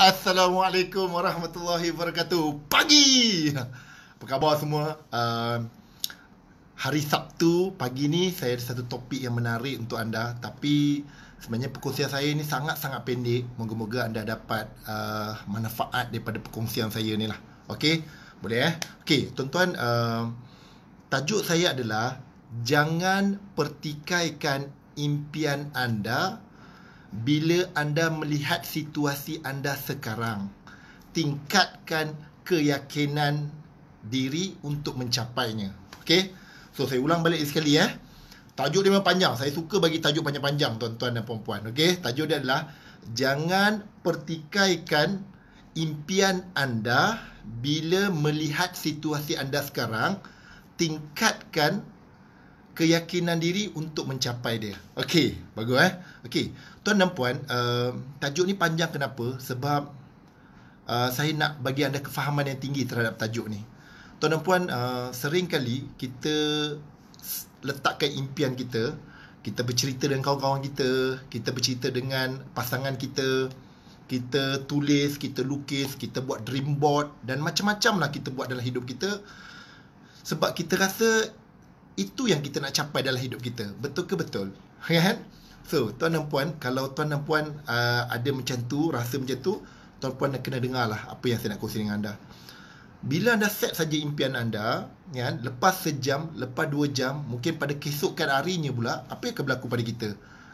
Assalamualaikum warahmatullahi wabarakatuh Pagi Apa khabar semua uh, Hari Sabtu pagi ni Saya ada satu topik yang menarik untuk anda Tapi sebenarnya perkongsian saya ni Sangat-sangat pendek Moga-moga anda dapat uh, manfaat Daripada perkongsian saya ni lah okay? Boleh eh okay, Tuan-tuan uh, Tajuk saya adalah Jangan pertikaikan impian anda bila anda melihat situasi anda sekarang tingkatkan keyakinan diri untuk mencapainya Okay, so saya ulang balik sekali eh tajuk dia memang panjang saya suka bagi tajuk panjang-panjang tuan-tuan dan puan-puan Okay, tajuk dia adalah jangan pertikaikan impian anda bila melihat situasi anda sekarang tingkatkan keyakinan diri untuk mencapai dia. Okey, bagus eh. Okey, tuan dan puan, uh, tajuk ni panjang kenapa? Sebab uh, saya nak bagi anda kefahaman yang tinggi terhadap tajuk ni. Tuan dan puan, uh, sering kali kita letakkan impian kita, kita bercerita dengan kawan-kawan kita, kita bercerita dengan pasangan kita, kita tulis, kita lukis, kita buat dream board dan macam-macam lah kita buat dalam hidup kita sebab kita rasa itu yang kita nak capai dalam hidup kita betul ke betul ya kan so tuan dan puan kalau tuan dan puan uh, ada macam tu rasa macam tu tuan puan nak kena lah apa yang saya nak kongsi dengan anda bila anda set saja impian anda ya kan lepas sejam lepas dua jam mungkin pada kesokan harinya pula apa yang akan berlaku pada kita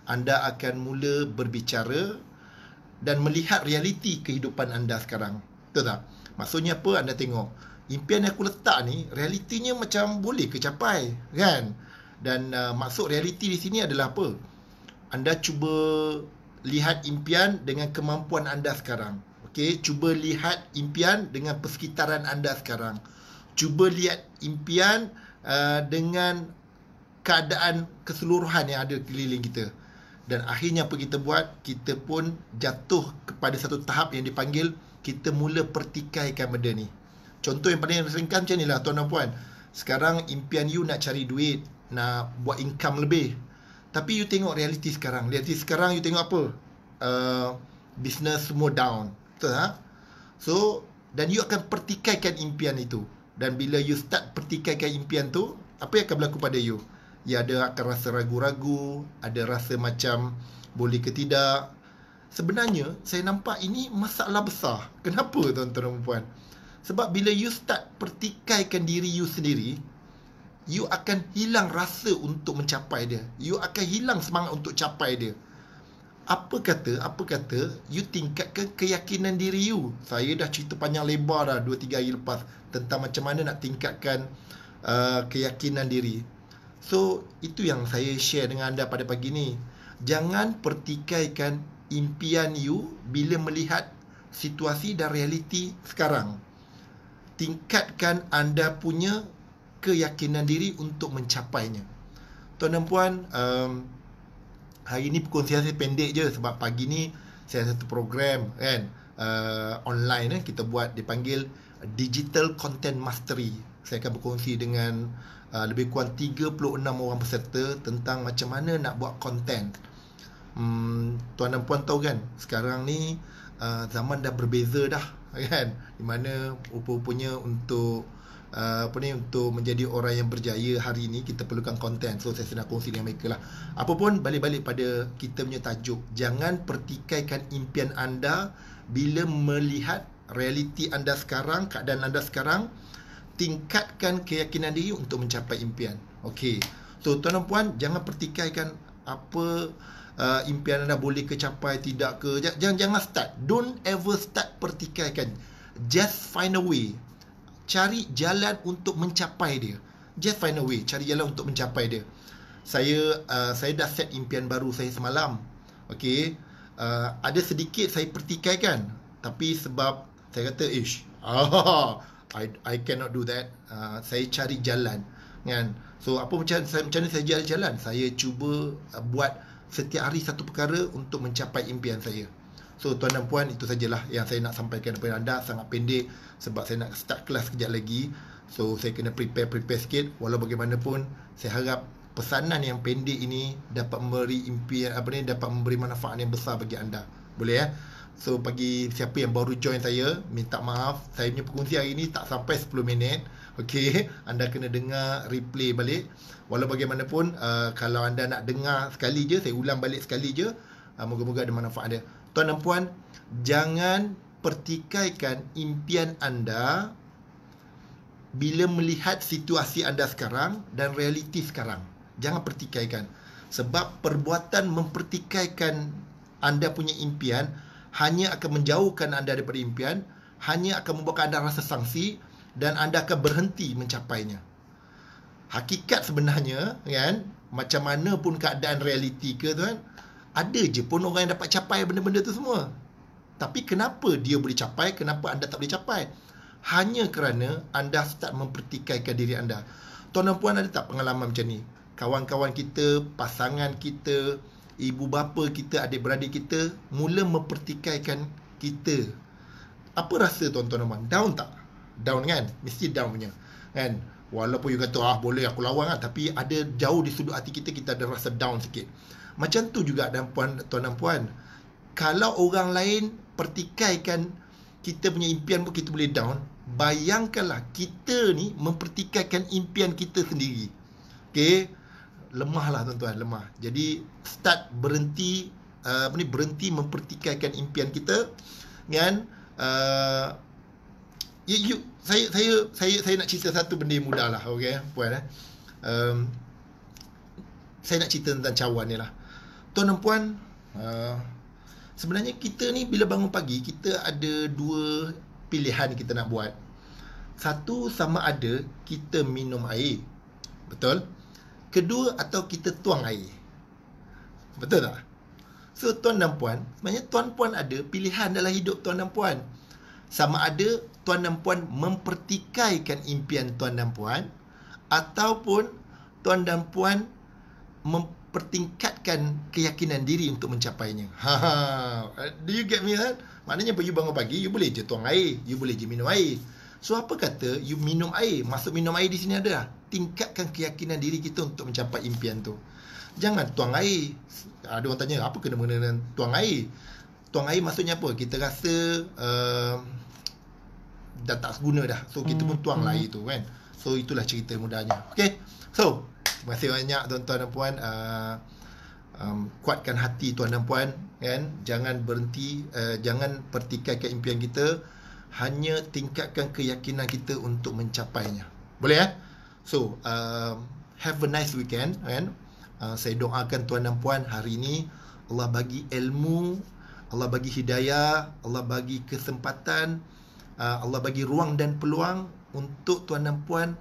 anda akan mula berbicara dan melihat realiti kehidupan anda sekarang betul tak maksudnya apa anda tengok impian yang aku letak ni realitinya macam boleh ke capai kan dan uh, maksud realiti di sini adalah apa anda cuba lihat impian dengan kemampuan anda sekarang okey cuba lihat impian dengan persekitaran anda sekarang cuba lihat impian uh, dengan keadaan keseluruhan yang ada keliling kita dan akhirnya apa kita buat kita pun jatuh kepada satu tahap yang dipanggil kita mula pertikaikan benda ni Contoh yang paling ringkas macam ni lah tuan dan puan Sekarang impian you nak cari duit Nak buat income lebih Tapi you tengok realiti sekarang Realiti sekarang you tengok apa uh, Business semua down Betul tak? Ha? So dan you akan pertikaikan impian itu Dan bila you start pertikaikan impian tu Apa yang akan berlaku pada you? Ya ada akan rasa ragu-ragu Ada rasa macam boleh ke tidak Sebenarnya saya nampak ini masalah besar Kenapa tuan-tuan dan puan-puan? Sebab bila you start pertikaikan diri you sendiri, you akan hilang rasa untuk mencapai dia. You akan hilang semangat untuk capai dia. Apa kata, apa kata, you tingkatkan keyakinan diri you. Saya dah cerita panjang lebar dah 2-3 hari lepas tentang macam mana nak tingkatkan uh, keyakinan diri. So, itu yang saya share dengan anda pada pagi ni. Jangan pertikaikan impian you bila melihat situasi dan realiti sekarang tingkatkan anda punya keyakinan diri untuk mencapainya. Tuan dan puan, um, hari ini perkongsian saya pendek je sebab pagi ni saya ada satu program kan uh, online eh, kita buat dipanggil Digital Content Mastery. Saya akan berkongsi dengan uh, lebih kurang 36 orang peserta tentang macam mana nak buat content. Hmm, tuan dan puan tahu kan, sekarang ni uh, zaman dah berbeza dah kan di mana rupa-rupanya untuk uh, apa ni untuk menjadi orang yang berjaya hari ini kita perlukan konten so saya nak kongsi dengan mereka lah apa pun balik-balik pada kita punya tajuk jangan pertikaikan impian anda bila melihat realiti anda sekarang keadaan anda sekarang tingkatkan keyakinan diri untuk mencapai impian okey so tuan tuan puan jangan pertikaikan apa uh, impian anda boleh kecapai tidak ke jangan jangan start don't ever start pertikaikan just find a way cari jalan untuk mencapai dia just find a way cari jalan untuk mencapai dia saya uh, saya dah set impian baru saya semalam okey uh, ada sedikit saya pertikaikan tapi sebab saya kata ish ah, I I cannot do that uh, saya cari jalan kan So apa macam saya macam mana saya jalan, saya cuba uh, buat setiap hari satu perkara untuk mencapai impian saya. So tuan dan puan itu sajalah yang saya nak sampaikan kepada anda sangat pendek sebab saya nak start kelas kejap lagi. So saya kena prepare prepare sikit walau bagaimanapun saya harap pesanan yang pendek ini dapat memberi impian apa ni dapat memberi manfaat yang besar bagi anda. Boleh eh? So bagi siapa yang baru join saya minta maaf saya punya perkongsian hari ini tak sampai 10 minit. Okay, anda kena dengar replay balik. Walau bagaimanapun uh, kalau anda nak dengar sekali je, saya ulang balik sekali je. Uh, moga-moga ada manfaat dia. Tuan dan puan, jangan pertikaikan impian anda bila melihat situasi anda sekarang dan realiti sekarang. Jangan pertikaikan sebab perbuatan mempertikaikan anda punya impian hanya akan menjauhkan anda daripada impian, hanya akan membuat anda rasa sangsi dan anda akan berhenti mencapainya. Hakikat sebenarnya kan, macam mana pun keadaan realiti ke tuan, ada je pun orang yang dapat capai benda-benda tu semua. Tapi kenapa dia boleh capai, kenapa anda tak boleh capai? Hanya kerana anda start mempertikaikan diri anda. Tuan dan puan ada tak pengalaman macam ni? Kawan-kawan kita, pasangan kita, ibu bapa kita, adik-beradik kita mula mempertikaikan kita. Apa rasa tuan-tuan dan puan? Down tak? down kan mesti down punya kan walaupun you kata ah boleh aku lawan kan tapi ada jauh di sudut hati kita kita ada rasa down sikit macam tu juga dan puan tuan dan puan kalau orang lain pertikaikan kita punya impian pun kita boleh down bayangkanlah kita ni mempertikaikan impian kita sendiri okey lemahlah tuan-tuan lemah jadi start berhenti uh, apa ni berhenti mempertikaikan impian kita kan uh, you, you, saya saya saya saya nak cerita satu benda mudah lah okey puan eh um, saya nak cerita tentang cawan ni lah tuan dan puan uh, sebenarnya kita ni bila bangun pagi kita ada dua pilihan kita nak buat satu sama ada kita minum air betul kedua atau kita tuang air betul tak so tuan dan puan sebenarnya tuan puan ada pilihan dalam hidup tuan dan puan sama ada tuan dan puan mempertikaikan impian tuan dan puan ataupun tuan dan puan mempertingkatkan keyakinan diri untuk mencapainya. Ha, ha. do you get me? Huh? Maknanya apa? You bangun pagi, you boleh je tuang air. You boleh je minum air. So, apa kata you minum air? Maksud minum air di sini adalah tingkatkan keyakinan diri kita untuk mencapai impian tu. Jangan tuang air. Ada orang tanya, apa kena mengenai tuang air? Tuang air maksudnya apa? Kita rasa... Uh, dah tak guna dah. So kita hmm. pun tuang hmm. air tu kan. So itulah cerita mudahnya. Okay. So terima kasih banyak tuan-tuan dan puan. Uh, um, kuatkan hati tuan dan puan kan jangan berhenti uh, jangan pertikaikan impian kita hanya tingkatkan keyakinan kita untuk mencapainya boleh ya eh? so uh, have a nice weekend kan uh, saya doakan tuan dan puan hari ini Allah bagi ilmu Allah bagi hidayah Allah bagi kesempatan Ah, Allah bagi ruang dan peluang untuk tuan dan puan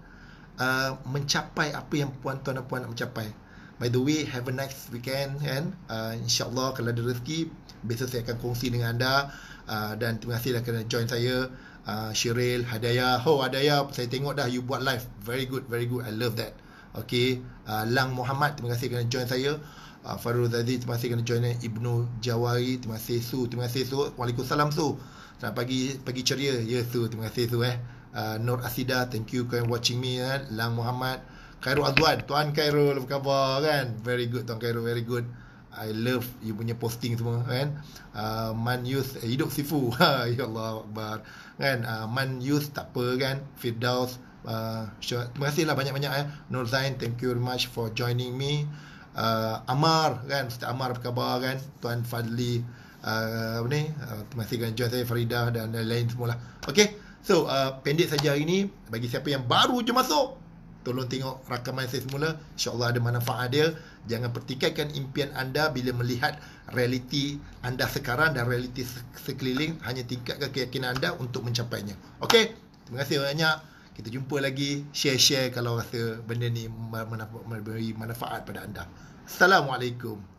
uh, mencapai apa yang puan tuan dan puan nak mencapai. By the way, have a nice weekend kan. Uh, InsyaAllah kalau ada rezeki, besok saya akan kongsi dengan anda. Uh, dan terima kasihlah kerana join saya. Uh, Syiril, Hadayah. Oh, Hadayah, saya tengok dah you buat live. Very good, very good. I love that. Okay. Uh, Lang Muhammad, terima kasih kerana join saya. Uh, Farul Zazid, terima kasih kerana join. Ibnu Jawari, terima kasih Su. Terima kasih Su. Waalaikumsalam Su. Selamat pagi pagi ceria. Ya tu, terima kasih tu eh. Uh, Nur Asida, thank you for watching me eh. Lang Muhammad, Cairo Azwan, Tuan Cairo apa khabar kan? Very good Tuan Cairo very good. I love you punya posting semua kan. Uh, man youth eh, hidup sifu. Ha, ya Allah akbar. Kan uh, man youth tak apa kan. Firdaus uh, sure. terima kasihlah banyak-banyak eh. Nur Zain, thank you very much for joining me. Uh, Amar kan, Ustaz Amar apa khabar kan? Tuan Fadli, Ah, apa ni ah, masih dengan saya eh, Farida dan lain-lain semua lah okay? so uh, pendek saja hari ni bagi siapa yang baru je masuk tolong tengok rakaman saya semula insyaAllah ada manfaat dia jangan pertikaikan impian anda bila melihat realiti anda sekarang dan realiti sekeliling hanya tingkatkan keyakinan anda untuk mencapainya Okay, terima kasih banyak kita jumpa lagi share-share kalau rasa benda ni memberi manfaat pada anda Assalamualaikum